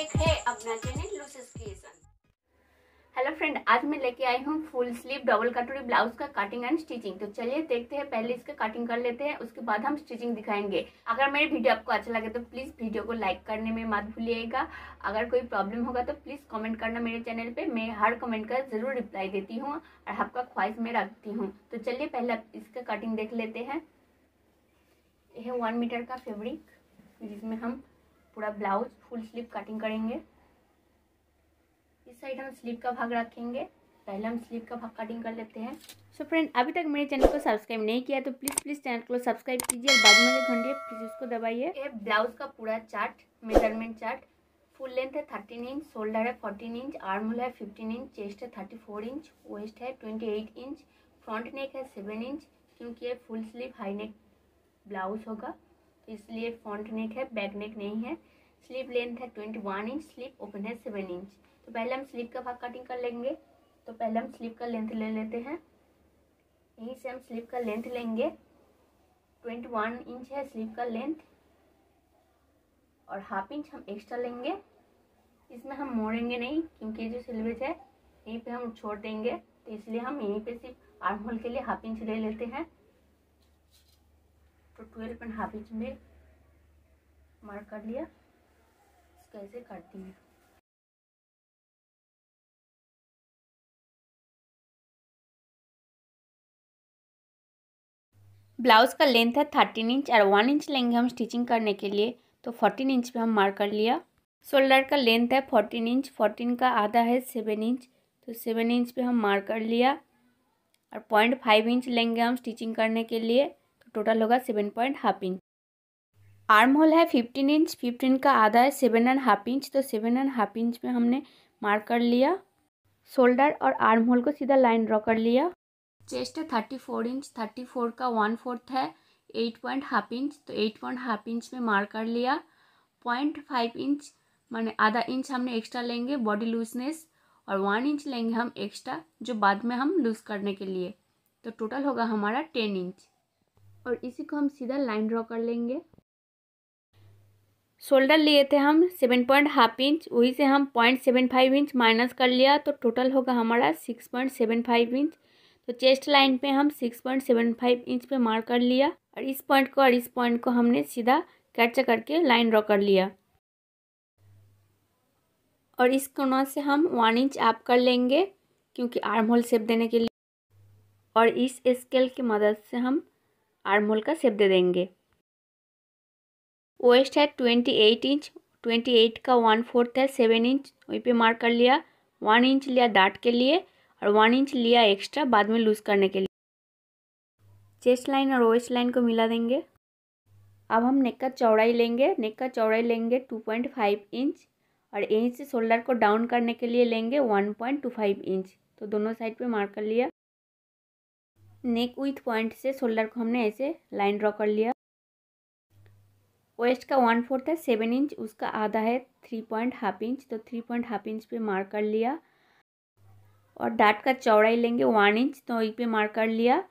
देख रहे हैं अपना channel Lucy's creation hello friend आज मैं लेके आई हूँ फुल स्लीव डबल कटोरी ब्लाउज का कटिंग एंड स्टिचिंग तो चलिए देखते हैं पहले इसका कटिंग कर लेते हैं उसके बाद हम स्टिचिंग दिखाएंगे अगर मेरे वीडियो आपको अच्छा लगे तो प्लीज वीडियो को लाइक करने में मत भूलिएगा अगर कोई प्रॉब्लम होगा तो प्लीज कमेंट करना मेरे चैनल पे मैं हर कमेंट का जरूर रिप्लाई देती हूँ और आपका ख्वाहिश में रखती हूँ तो चलिए पहले इसका कटिंग देख लेते हैं यह वन मीटर का फेब्रिक जिसमें हम पूरा ब्लाउज फुल स्लीव कटिंग करेंगे इस साइड हम स्लीव का भाग रखेंगे पहले हम स्लीव का भाग कटिंग कर लेते हैं सो so फ्रेंड अभी तक मेरे चैनल को सब्सक्राइब नहीं किया तो प्लीज़ प्लीज़ चैनल को सब्सक्राइब कीजिए और बाद में घंटे प्लीज़ उसको दबाइए ब्लाउज का पूरा chart measurement chart full length है थर्टीन इंच शोल्डर है फोर्टीन इंच आर्म है फिफ्टीन इंच चेस्ट है थर्टी फोर इंच वेस्ट है twenty eight inch front neck है सेवन इंच क्योंकि ये full sleeve high neck blouse होगा इसलिए फ्रंट नेक है बैक नेक नहीं है स्लीव लेंथ है twenty one inch sleeve open है सेवन इंच तो पहले हम स्लीव का भाग कटिंग कर लेंगे तो पहले हम स्लीव का लेंथ ले लेते हैं यहीं से हम स्लीव का लेंथ लेंगे ट्वेंटी वन इंच है स्लीव का लेंथ और हाफ इंच हम एक्स्ट्रा लेंगे इसमें हम मोड़ेंगे नहीं क्योंकि जो सिलवेज है यहीं पे हम छोड़ देंगे तो इसलिए हम यहीं पे सिर्फ आर्म होल के लिए हाफ इंच ले लेते हैं तो ट्वेल्व एंड हाफ इंच में मार्क कर लिया इसको ऐसे काटती हैं ब्लाउज़ का लेंथ है थर्टीन इंच और वन इंच लेंगे हम स्टिचिंग करने के लिए तो फोर्टीन इंच पे हम मार्क कर लिया शोल्डर का लेंथ है फोर्टीन इंच फोर्टीन का आधा है सेवन इंच तो सेवन इंच पे हम मार्क कर लिया और पॉइंट फाइव इंच लेंगे हम स्टिचिंग करने के लिए टोटल होगा seven point half inch arm hole है फिफ्टीन इंच फिफ्टीन का आधा है सेवन एंड हाफ इंच तो सेवन एंड हाफ इंच में हमने मार्क कर लिया शोल्डर और आर्म होल को सीधा लाइन ड्रॉ कर लिया चेस्ट है thirty four inch thirty four का वन फोर्थ है एट पॉइंट हाफ इंच तो एट पॉइंट हाफ इंच में मार्क कर लिया पॉइंट फाइव इंच माने आधा इंच हमने एक्स्ट्रा लेंगे बॉडी लूजनेस और वन इंच लेंगे हम एक्स्ट्रा जो बाद में हम लूज़ करने के लिए तो टोटल होगा हमारा टेन इंच और इसी को हम सीधा लाइन ड्रॉ कर लेंगे शोल्डर लिए थे हम सेवन पॉइंट हाफ इंच वही से हम point seven five inch minus कर लिया तो टोटल होगा हमारा six point seven five inch तो चेस्ट लाइन पे हम six point seven five inch पे मार्क कर लिया और इस पॉइंट को और इस पॉइंट को हमने सीधा कैच करके लाइन ड्रॉ कर लिया और इस कोना से हम वन इंच आप कर लेंगे क्योंकि आर्म होल सेप देने के लिए और इस स्केल की मदद से हम आर्मोल का सेप दे देंगे वेस्ट है twenty eight inch twenty eight का वन फोर्थ है सेवन इंच वहीं पे मार्क कर लिया वन इंच लिया डाट के लिए और वन इंच लिया एक्स्ट्रा बाद में लूज़ करने के लिए चेस्ट लाइन और वेस्ट लाइन को मिला देंगे अब हम नेक का चौड़ाई लेंगे नेक का चौड़ाई लेंगे टू पॉइंट फाइव इंच और यहीं से शोल्डर को डाउन करने के लिए लेंगे one point two five inch तो दोनों साइड पे मार्क कर लिया नेक विथ पॉइंट से शोल्डर को हमने ऐसे लाइन ड्रॉ कर लिया वेस्ट का वन फोर्थ है सेवन इंच उसका आधा है थ्री पॉइंट हाफ इंच तो थ्री पॉइंट हाफ इंच पे मार्क कर लिया और डाट का चौड़ाई लेंगे वन इंच तो वहीं पे मार्क कर लिया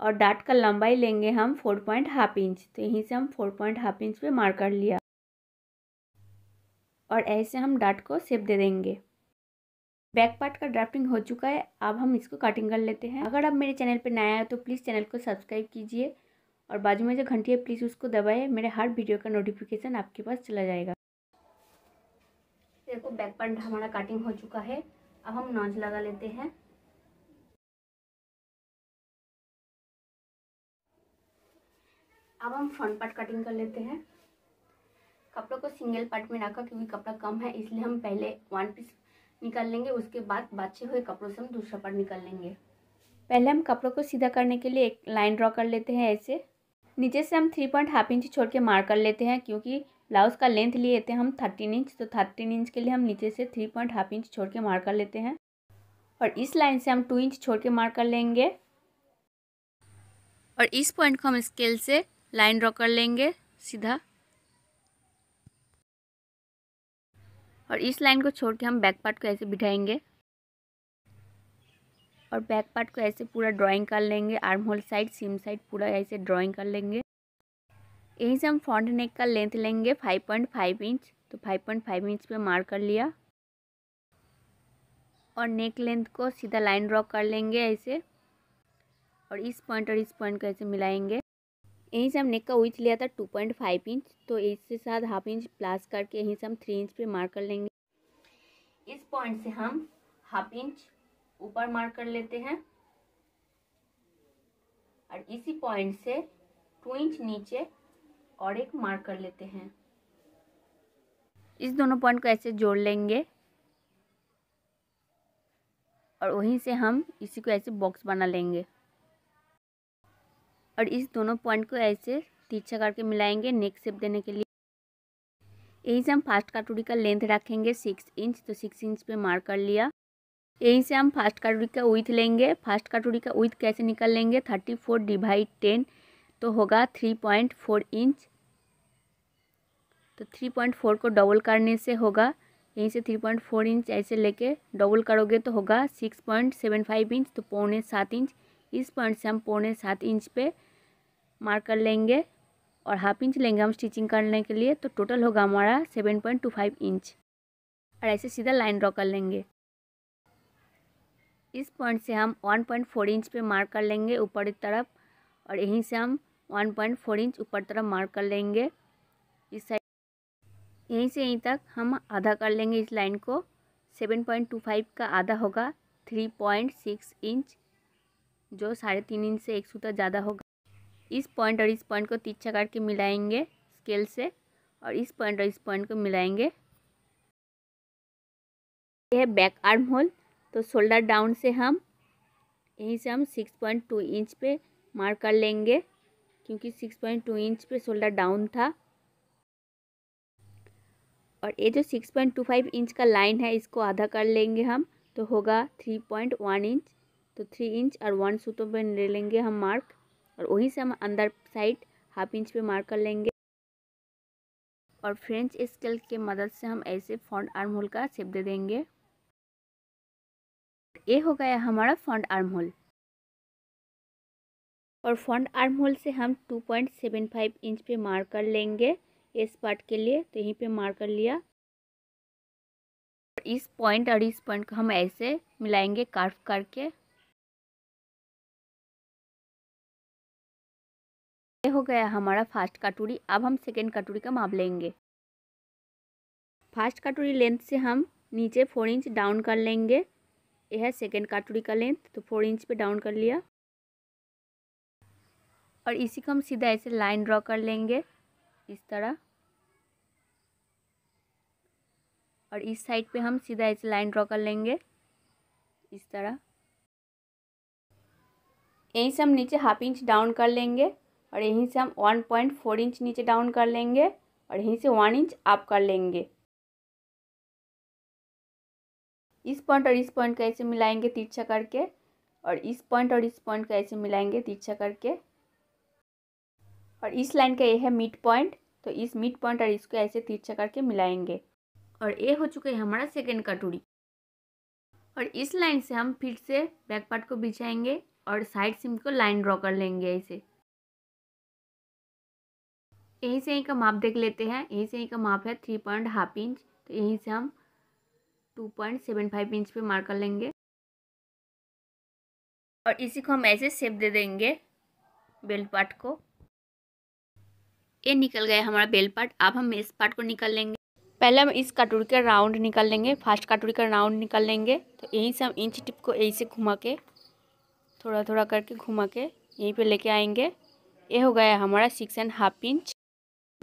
और डाट का लंबाई लेंगे हम फोर पॉइंट हाफ इंच तो यहीं से हम फोर पॉइंट हाफ इंच पे मार्क कर लिया और ऐसे हम डाट को सेप दे देंगे बैक पार्ट का ड्राफ्टिंग हो चुका है अब हम इसको कटिंग कर लेते हैं अगर आप मेरे चैनल पर नया है तो प्लीज़ चैनल को सब्सक्राइब कीजिए और बाजू में जो घंटी है प्लीज़ उसको दबाए मेरे हर वीडियो का नोटिफिकेशन आपके पास चला जाएगा देखो बैक पार्ट हमारा कटिंग हो चुका है अब हम नॉज लगा लेते हैं अब हम फ्रंट पार्ट कटिंग कर लेते हैं कपड़ों को सिंगल पार्ट में रखा क्योंकि कपड़ा कम है इसलिए हम पहले वन पीस निकाल लेंगे उसके बाद बाछे हुए कपड़ों से हम दूसरा पार्ट निकाल लेंगे पहले हम कपड़ों को सीधा करने के लिए एक लाइन ड्रॉ कर लेते हैं ऐसे नीचे से हम थ्री पॉइंट हाफ इंच छोड़ के मार कर लेते हैं क्योंकि ब्लाउज़ का लेंथ लिए थे हम थर्टीन इंच तो थर्टीन इंच के लिए हम नीचे से थ्री पॉइंट हाफ इंच छोड़ के मार कर लेते हैं और इस लाइन से हम टू इंच छोड़ के मार कर लेंगे और इस पॉइंट को हम स्केल से लाइन ड्रॉ कर लेंगे सीधा और इस लाइन को छोड़ के हम बैक पार्ट को ऐसे बिठाएंगे और बैक पार्ट को ऐसे पूरा ड्राइंग कर लेंगे armhole side seam side पूरा ऐसे ड्राइंग कर लेंगे यहीं से हम फ्रंट नेक का लेंथ लेंगे 5.5 इंच तो 5.5 इंच पे मार्क कर लिया और नेक लेंथ को सीधा लाइन ड्रॉ कर लेंगे ऐसे और इस पॉइंट और इस पॉइंट को ऐसे मिलाएंगे यहीं से हम नेक का विथ लिया था टू पॉइंट फाइव इंच तो इसके साथ हाफ इंच प्लास करके यहीं से हम थ्री इंच पे मार्क कर लेंगे इस पॉइंट से हम हाफ इंच ऊपर मार्क कर लेते हैं और इसी पॉइंट से टू इंच नीचे और एक मार्क कर लेते हैं इस दोनों पॉइंट को ऐसे जोड़ लेंगे और वहीं से हम इसी को ऐसे बॉक्स बना लेंगे और इस दोनों पॉइंट को ऐसे तीछा करके मिलाएंगे नेक सेप देने के लिए यहीं से हम फर्स्ट कटोरी का लेंथ रखेंगे सिक्स इंच तो सिक्स इंच पे मार्क कर लिया यहीं से हम फर्स्ट कटोरी का विथ लेंगे फर्स्ट कटोरी का विथ कैसे निकाल लेंगे थर्टी फोर डिवाइड टेन तो होगा थ्री पॉइंट फोर इंच तो थ्री पॉइंट फोर को डबल करने से होगा यहीं से थ्री पॉइंट फोर इंच ऐसे लेके डबल करोगे तो होगा six point seven five inch तो पौने सात इंच इस पॉइंट से हम पौने सात इंच पे मार्क कर लेंगे और हाफ इंच लेंगे हम स्टिचिंग करने के लिए तो टोटल होगा हमारा seven point two five inch और ऐसे सीधा लाइन ड्रॉ कर लेंगे इस पॉइंट से हम वन पॉइंट फोर इंच पे मार्क कर लेंगे ऊपर की तरफ और यहीं से हम वन पॉइंट फोर इंच ऊपर तरफ मार्क कर लेंगे इस साइड यहीं से यहीं तक हम आधा कर लेंगे इस लाइन को सेवन पॉइंट टू फाइव का आधा होगा थ्री पॉइंट सिक्स इंच जो साढ़े तीन इंच से एक सूत्र ज़्यादा होगा इस पॉइंट और इस पॉइंट को तिरछा काट के मिलाएंगे स्केल से और इस पॉइंट और इस पॉइंट को मिलाएंगे यह है बैक आर्म होल तो शोल्डर डाउन से हम यहीं से हम सिक्स पॉइंट टू इंच पे मार्क कर लेंगे क्योंकि सिक्स पॉइंट टू इंच पे शोल्डर डाउन था और ये जो six point two five inch का लाइन है इसको आधा कर लेंगे हम तो होगा थ्री पॉइंट वन इंच तो थ्री इंच और वन सूतों पर ले लेंगे हम मार्क और वहीं से हम अंदर साइड हाफ इंच पे मार्क कर लेंगे और फ्रेंच स्केल के मदद से हम ऐसे फ्रंट आर्म होल का शेप दे देंगे ये हो गया हमारा फ्रंट आर्म होल और फ्रंट आर्म होल से हम 2.75 इंच पे मार्क कर लेंगे इस पार्ट के लिए तो यहीं पे मार्क कर लिया इस पॉइंट और इस पॉइंट को हम ऐसे मिलाएंगे कार्व करके ये हो गया हमारा फास्ट कटोरी अब हम सेकेंड कटोरी का माप लेंगे फास्ट कटोरी लेंथ से हम नीचे फोर इंच डाउन कर लेंगे यह है सेकेंड कटोरी का लेंथ तो फोर इंच पे डाउन कर लिया और इसी को हम सीधा ऐसे लाइन ड्रॉ कर लेंगे इस तरह और इस साइड पे हम सीधा ऐसे लाइन ड्रॉ कर लेंगे इस तरह यहीं से हम नीचे हाफ इंच डाउन कर लेंगे और यहीं से हम वन पॉइंट फोर इंच नीचे डाउन कर लेंगे और यहीं से वन इंच अप कर लेंगे इस पॉइंट और इस पॉइंट को ऐसे मिलाएंगे तिरछा करके और इस पॉइंट और इस पॉइंट को ऐसे मिलाएंगे तिरछा करके और इस लाइन का ये है मिड पॉइंट तो इस मिड पॉइंट और इसको ऐसे तिरछा करके मिलाएंगे और ये हो चुका है हमारा सेकेंड कटोरी और इस लाइन से हम फिर से बैक पार्ट को बिछाएंगे और साइड सिम को लाइन ड्रॉ कर लेंगे ऐसे यहीं से यहीं का माप देख लेते हैं यहीं से यहीं का माप है थ्री पॉइंट हाफ इंच तो यहीं से हम two point seven five inch पे मार्क कर लेंगे और इसी को हम ऐसे सेप दे देंगे बेल्ट पार्ट को ये निकल गया हमारा बेल्ट पार्ट अब हम इस पार्ट को निकल लेंगे पहले हम इस कटोरी का राउंड निकाल लेंगे फास्ट कटोरी का राउंड निकाल लेंगे तो यहीं से हम इंच टिप को यहीं से घुमा के थोड़ा थोड़ा करके घुमा के यहीं पे लेके आएंगे ये हो गया हमारा six and half inch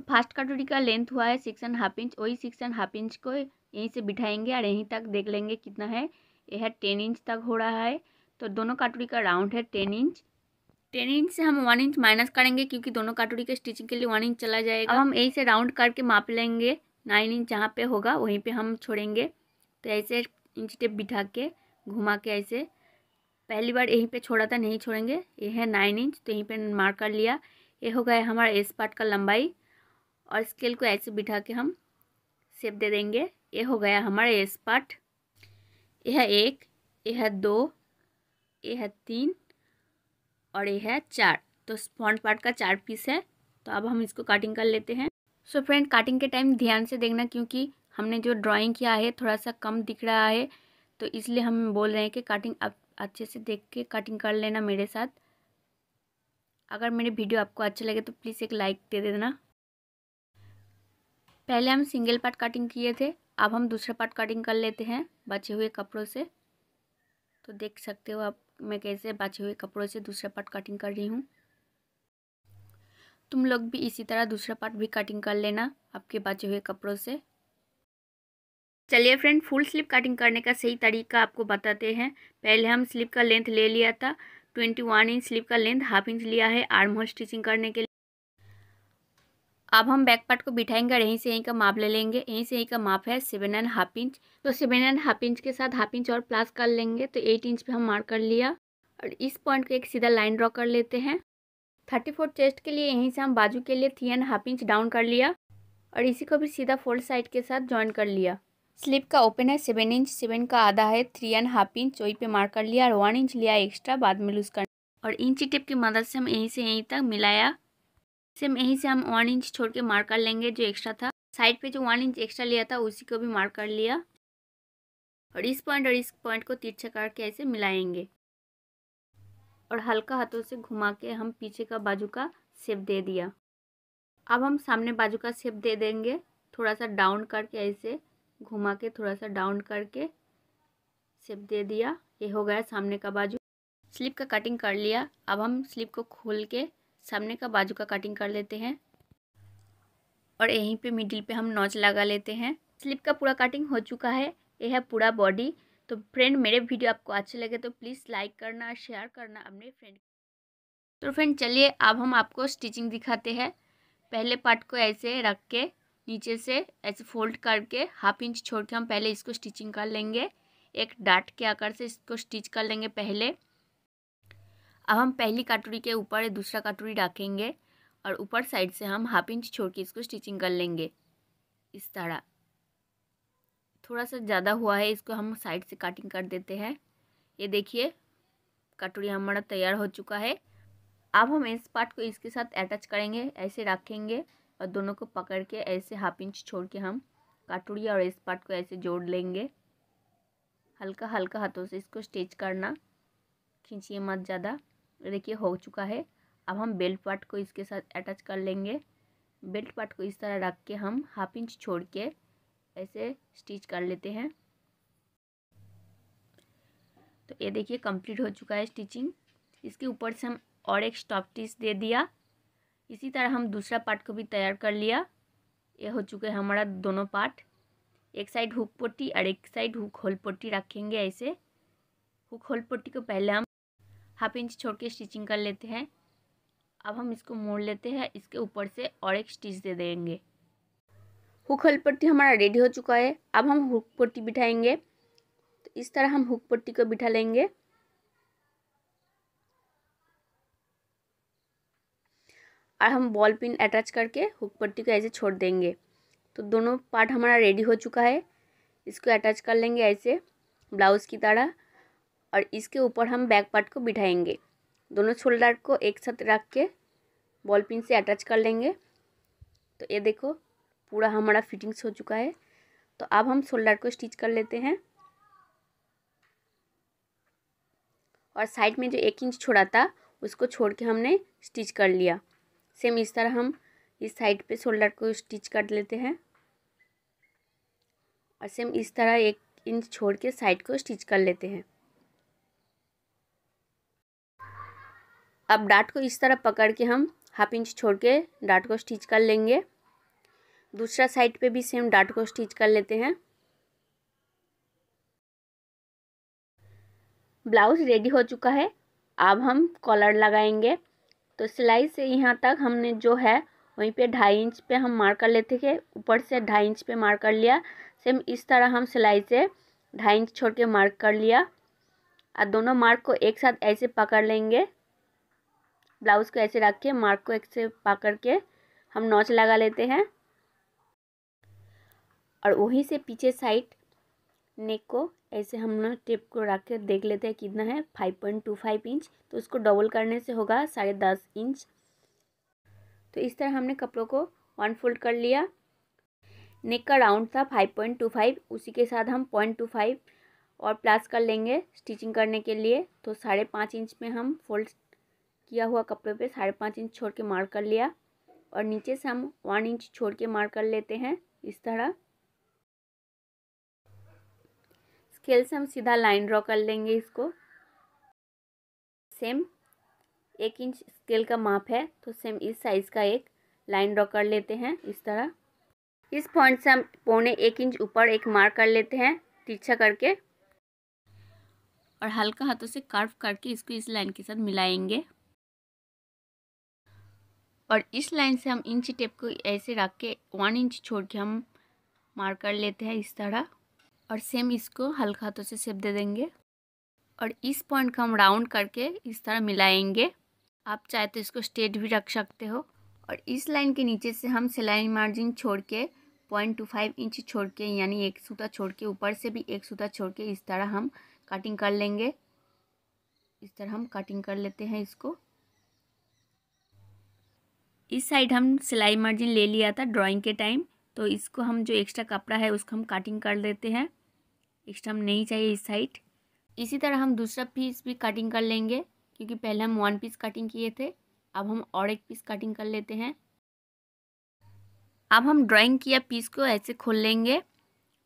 first कटोरी का लेंथ हुआ है सिक्स एंड हाफ इंच वही सिक्स एंड हाफ इंच को यहीं से बिठाएंगे और यहीं तक देख लेंगे कितना है यह है टेन इंच तक हो रहा है तो दोनों कटोरी का राउंड है टेन इंच टेन इंच से हम वन इंच माइनस करेंगे क्योंकि दोनों कटोरी के स्टिचिंग के लिए वन इंच चला जाएगा अब हम यहीं से राउंड करके माप लेंगे नाइन इंच जहाँ पे होगा वहीं पे हम छोड़ेंगे तो ऐसे इंच टेप बिठा के घुमा के ऐसे पहली बार यहीं पे छोड़ा था नहीं छोड़ेंगे ये है नाइन इंच तो यहीं पर मार्क कर लिया ये हो गया हमारा एस पार्ट का लंबाई और स्केल को ऐसे बिठा के हम सेप दे देंगे ये हो गया हमारा एस पार्ट यह एक यह दो यह तीन और यह चार तो स्पॉन्ट पार्ट का चार पीस है तो अब हम इसको काटिंग कर लेते हैं सो फ्रेंड काटिंग के टाइम ध्यान से देखना क्योंकि हमने जो ड्राइंग किया है थोड़ा सा कम दिख रहा है तो इसलिए हम बोल रहे हैं कि काटिंग आप अच्छे से देख के काटिंग कर लेना मेरे साथ अगर मेरे वीडियो आपको अच्छा लगे तो प्लीज़ एक लाइक दे देना पहले हम सिंगल पार्ट कटिंग किए थे अब हम दूसरा पार्ट कटिंग कर लेते हैं बचे हुए कपड़ों से तो देख सकते हो आप मैं कैसे बचे हुए कपड़ों से दूसरा पार्ट कटिंग कर रही हूँ तुम लोग भी इसी तरह दूसरा पार्ट भी कटिंग कर लेना आपके बचे हुए कपड़ों से चलिए फ्रेंड फुल स्लीप कटिंग करने का सही तरीका आपको बताते हैं पहले हम स्लीप का लेंथ ले लिया था ट्वेंटी वन इंच स्लीप का लेंथ हाफ इंच लिया है आर्म होल स्टिचिंग करने के अब हम बैक पार्ट को बिठाएंगे और यहीं से यहीं का माप ले लेंगे यहीं से यहीं का माप है सेवन एंड हाफ इंच तो सेवन एंड हाफ इंच के साथ हाफ इंच और प्लस कर लेंगे तो एट इंच पे हम मार्क कर लिया और इस पॉइंट को एक सीधा लाइन ड्रॉ कर लेते हैं थर्टी फोर चेस्ट के लिए यहीं से हम बाजू के लिए three and half inch down कर लिया और इसी को भी सीधा फोल्ड साइड के साथ ज्वाइन कर लिया स्लिप का ओपन है सेवन इंच सेवन का आधा है थ्री एंड हाफ इंच वहीं पे मार्क कर लिया और वन इंच लिया एक्स्ट्रा बाद में लूज कर और इंची टेप की मदद से हम यहीं से यहीं तक मिलाया सेम यहीं से हम वन इंच छोड़ के मार्क कर लेंगे जो एक्स्ट्रा था साइड पे जो वन इंच एक्स्ट्रा लिया था उसी को भी मार्क कर लिया और इस पॉइंट और इस पॉइंट को तिरछा करके ऐसे मिलाएंगे और हल्का हाथों से घुमा के हम पीछे का बाजू का सेप दे दिया अब हम सामने बाजू का सेप दे देंगे थोड़ा सा डाउन करके ऐसे घुमा के थोड़ा सा डाउन करके सेप दे दिया ये हो गया सामने का बाजू स्लिप का कटिंग कर लिया अब हम स्लिप को खोल के सामने का बाजू का कटिंग कर लेते हैं और यहीं पे मिडिल पे हम नॉच लगा लेते हैं स्लिप का पूरा कटिंग हो चुका है यह है पूरा बॉडी तो फ्रेंड मेरे वीडियो आपको अच्छे लगे तो प्लीज़ लाइक करना शेयर करना अपने फ्रेंड तो फ्रेंड चलिए अब हम आपको स्टिचिंग दिखाते हैं पहले पार्ट को ऐसे रख के नीचे से ऐसे फोल्ड करके हाफ इंच छोड़ के हम पहले इसको स्टिचिंग कर लेंगे एक डाट के आकार से इसको स्टिच कर लेंगे पहले अब हम पहली कटोरी के ऊपर दूसरा कटोरी रखेंगे और ऊपर साइड से हम हाफ इंच छोड़ के इसको स्टिचिंग कर लेंगे इस तरह थोड़ा सा ज़्यादा हुआ है इसको हम साइड से कटिंग कर देते हैं ये देखिए कटोरी हमारा तैयार हो चुका है अब हम इस पार्ट को इसके साथ अटैच करेंगे ऐसे रखेंगे और दोनों को पकड़ के ऐसे हाफ इंच छोड़ के हम कटोरी और इस पार्ट को ऐसे जोड़ लेंगे हल्का हल्का हाथों से इसको स्टिच करना खींचिए मत ज़्यादा देखिए हो चुका है अब हम बेल्ट पार्ट को इसके साथ अटैच कर लेंगे बेल्ट पार्ट को इस तरह रख के हम हाफ इंच छोड़ के ऐसे स्टिच कर लेते हैं तो ये देखिए कंप्लीट हो चुका है स्टिचिंग इसके ऊपर से हम और एक स्टॉप स्टिच दे दिया इसी तरह हम दूसरा पार्ट को भी तैयार कर लिया ये हो चुका है हमारा दोनों पार्ट एक साइड हुक पट्टी और एक साइड हुक होल पट्टी रखेंगे ऐसे हुक होल पट्टी को पहले हम हाफ इंच छोड़ के स्टिचिंग कर लेते हैं अब हम इसको मोड़ लेते हैं इसके ऊपर से और एक स्टिच दे देंगे हुक हल पट्टी हमारा रेडी हो चुका है अब हम हुक पट्टी बिठाएंगे तो इस तरह हम हुक पट्टी को बिठा लेंगे और हम बॉल पिन अटैच करके हुक पट्टी को ऐसे छोड़ देंगे तो दोनों पार्ट हमारा रेडी हो चुका है इसको अटैच कर लेंगे ऐसे ब्लाउज़ की तरह और इसके ऊपर हम बैक पार्ट को बिठाएंगे दोनों शोल्डर को एक साथ रख के बॉल पिन से अटैच कर लेंगे तो ये देखो पूरा हमारा फिटिंग्स हो चुका है तो अब हम शोल्डर को स्टिच कर लेते हैं और साइड में जो एक इंच छोड़ा था उसको छोड़ के हमने स्टिच कर लिया सेम इस तरह हम इस साइड पे शोल्डर को स्टिच कर लेते हैं और सेम इस तरह एक इंच छोड़ के साइड को स्टिच कर लेते हैं अब डाट को इस तरह पकड़ के हम हाफ इंच छोड़ के डाट को स्टिच कर लेंगे दूसरा साइड पे भी सेम डाट को स्टिच कर लेते हैं ब्लाउज रेडी हो चुका है अब हम कॉलर लगाएंगे तो सिलाई से यहाँ तक हमने जो है वहीं पे ढाई इंच पे हम मार कर लेते थे ऊपर से ढाई इंच पे मार कर लिया सेम इस तरह हम सिलाई से ढाई इंच छोड़ के मार्क कर लिया और दोनों मार्क को एक साथ ऐसे पकड़ लेंगे ब्लाउज़ को ऐसे रख के मार्क को ऐसे पकड़ के हम नॉच लगा लेते हैं और वहीं से पीछे साइड नेक को ऐसे हम ना टेप को रख के देख लेते हैं कितना है five point two five inch तो उसको डबल करने से होगा साढ़े दस इंच तो इस तरह हमने कपड़ों को वन फोल्ड कर लिया नेक का राउंड था फाइव पॉइंट टू फाइव उसी के साथ हम पॉइंट टू फाइव और प्लास कर लेंगे स्टिचिंग करने के लिए तो साढ़े पाँच इंच में हम फोल्ड किया हुआ कपड़े पे साढ़े पाँच इंच छोड़ के मार्क कर लिया और नीचे से हम वन इंच छोड़ के मार्क कर लेते हैं इस तरह स्केल से हम सीधा लाइन ड्रॉ कर लेंगे इसको सेम एक इंच स्केल का माप है तो सेम इस साइज़ का एक लाइन ड्रॉ कर लेते हैं इस तरह इस पॉइंट से हम पौने एक इंच ऊपर एक मार्क कर लेते हैं तिरछा करके और हल्का हाथों से कर्व करके इसको इस लाइन के साथ मिलाएंगे और इस लाइन से हम इंच टेप को ऐसे रख के वन इंच छोड़ के हम मार कर लेते हैं इस तरह और सेम इसको हल्का हाथों से सेप दे देंगे और इस पॉइंट को हम राउंड करके इस तरह मिलाएंगे आप चाहे तो इसको स्ट्रेट भी रख सकते हो और इस लाइन के नीचे से हम सिलाई मार्जिन छोड़ के पॉइंट टू फाइव इंच छोड़ के यानी एक सूता छोड़ के ऊपर से भी एक सूता छोड़ के इस तरह हम कटिंग कर लेंगे इस तरह हम कटिंग कर लेते हैं इसको इस साइड हम सिलाई मार्जिन ले लिया था ड्राइंग के टाइम तो इसको हम जो एक्स्ट्रा कपड़ा है उसको हम काटिंग कर लेते हैं एक्स्ट्रा हम नहीं चाहिए इस साइड इसी तरह हम दूसरा पीस भी कटिंग कर लेंगे क्योंकि पहले हम वन पीस कटिंग किए थे अब हम और एक पीस कटिंग कर लेते हैं अब हम ड्राइंग किया पीस को ऐसे खोल लेंगे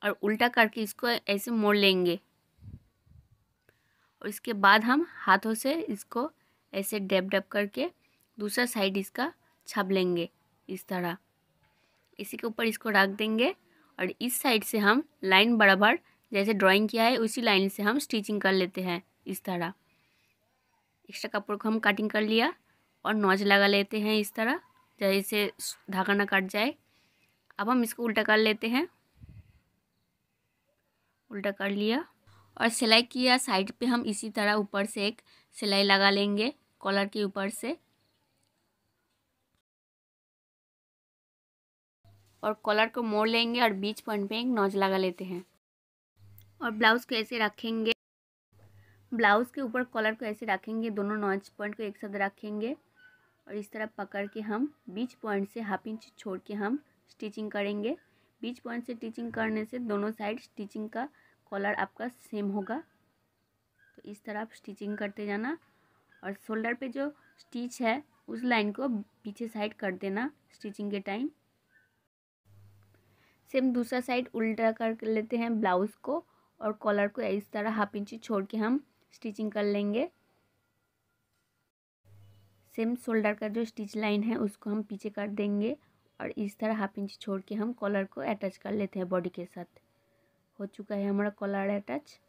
और उल्टा करके इसको ऐसे मोड़ लेंगे और इसके बाद हम हाथों से इसको ऐसे डेप डेप करके दूसरा साइड इसका छाप लेंगे इस तरह इसी के ऊपर इसको रख देंगे और इस साइड से हम लाइन बराबर जैसे ड्राइंग किया है उसी लाइन से हम स्टिचिंग कर लेते हैं इस तरह एक्स्ट्रा कपड़ों को हम कटिंग कर लिया और नॉज लगा लेते हैं इस तरह जैसे धागा ना कट जाए अब हम इसको उल्टा कर लेते हैं उल्टा कर लिया और सिलाई किया साइड पे हम इसी तरह ऊपर से एक सिलाई लगा लेंगे कॉलर के ऊपर से और कॉलर को मोड़ लेंगे और बीच पॉइंट पे एक नॉच लगा लेते हैं और ब्लाउज़ को ऐसे रखेंगे ब्लाउज़ के ऊपर कॉलर को ऐसे रखेंगे दोनों नॉच पॉइंट को एक साथ रखेंगे और इस तरह पकड़ के हम बीच पॉइंट से हाफ इंच छोड़ के हम स्टिचिंग करेंगे बीच पॉइंट से स्टिचिंग करने से दोनों साइड स्टिचिंग का कॉलर आपका सेम होगा तो इस तरह आप स्टिचिंग करते जाना और शोल्डर पे जो स्टिच है उस लाइन को पीछे साइड कर देना स्टिचिंग के टाइम सेम दूसरा साइड उल्टा कर लेते हैं ब्लाउज़ को और कॉलर को इस तरह हाफ इंची छोड़ के हम स्टिचिंग कर लेंगे सेम शोल्डर का जो स्टिच लाइन है उसको हम पीछे कर देंगे और इस तरह हाफ इंच छोड़ के हम कॉलर को अटैच कर लेते हैं बॉडी के साथ हो चुका है हमारा कॉलर अटैच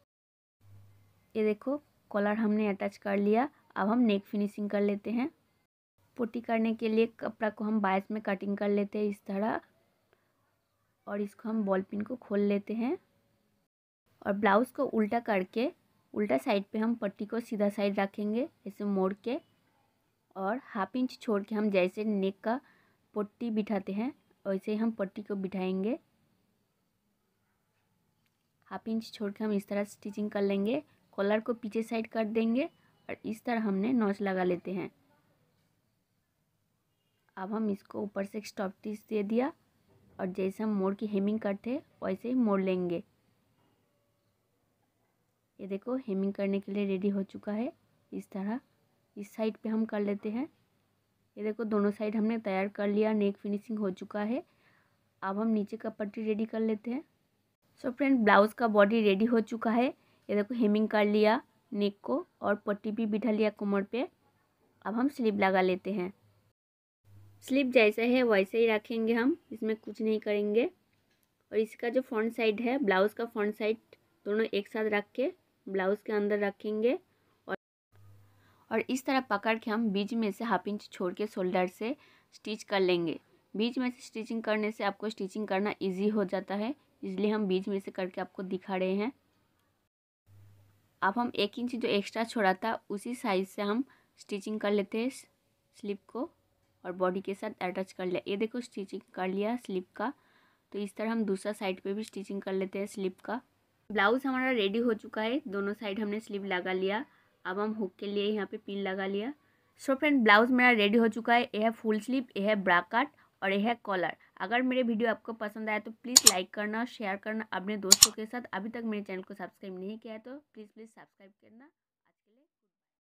ये देखो कॉलर हमने अटैच कर लिया अब हम नेक फिनिशिंग कर लेते हैं पोटी करने के लिए कपड़ा को हम बायस में कटिंग कर लेते हैं इस तरह और इसको हम बॉल पिन को खोल लेते हैं और ब्लाउज़ को उल्टा करके उल्टा साइड पे हम पट्टी को सीधा साइड रखेंगे ऐसे मोड़ के और हाफ इंच छोड़ के हम जैसे नेक का पट्टी बिठाते हैं वैसे हम पट्टी को बिठाएंगे हाफ इंच छोड़ के हम इस तरह स्टिचिंग कर लेंगे कॉलर को पीछे साइड कर देंगे और इस तरह हमने नॉच लगा लेते हैं अब हम इसको ऊपर से एक स्टॉप स्टिच दे दिया और जैसे हम मोड़ की हेमिंग करते हैं वैसे ही मोड़ लेंगे ये देखो हेमिंग करने के लिए रेडी हो चुका है इस तरह इस साइड पे हम कर लेते हैं ये देखो दोनों साइड हमने तैयार कर लिया नेक फिनिशिंग हो चुका है अब हम नीचे का पट्टी रेडी कर लेते हैं सो फ्रेंड ब्लाउज़ का बॉडी रेडी हो चुका है ये देखो हेमिंग कर लिया नेक को और पट्टी भी बिठा लिया कमर पे अब हम स्लीव लगा लेते हैं स्लिप जैसा है वैसे ही रखेंगे हम इसमें कुछ नहीं करेंगे और इसका जो फ्रंट साइड है ब्लाउज़ का फ्रंट साइड दोनों एक साथ रख के ब्लाउज़ के अंदर रखेंगे और और इस तरह पकड़ के हम बीच में से हाफ इंच छोड़ के शोल्डर से स्टिच कर लेंगे बीच में से स्टिचिंग करने से आपको स्टिचिंग करना ईजी हो जाता है इसलिए हम बीच में से करके आपको दिखा रहे हैं अब हम एक इंच जो एक्स्ट्रा छोड़ा था उसी साइज़ से हम स्टिचिंग कर लेते हैं स्लिप को और बॉडी के साथ अटैच कर लिया ये देखो स्टिचिंग कर लिया स्लिप का तो इस तरह हम दूसरा साइड पे भी स्टिचिंग कर लेते हैं स्लीप का ब्लाउज़ हमारा रेडी हो चुका है दोनों साइड हमने स्लीव लगा लिया अब हम हुक के लिए यहाँ पे पिन लगा लिया सो फ्रेंड ब्लाउज़ मेरा रेडी हो चुका है यह है फुल स्लीव यह है ब्रा कट और यह है कॉलर अगर मेरे वीडियो आपको पसंद आया तो प्लीज़ लाइक करना शेयर करना अपने दोस्तों के साथ अभी तक मेरे चैनल को सब्सक्राइब नहीं किया है तो प्लीज़ प्लीज़ सब्सक्राइब करना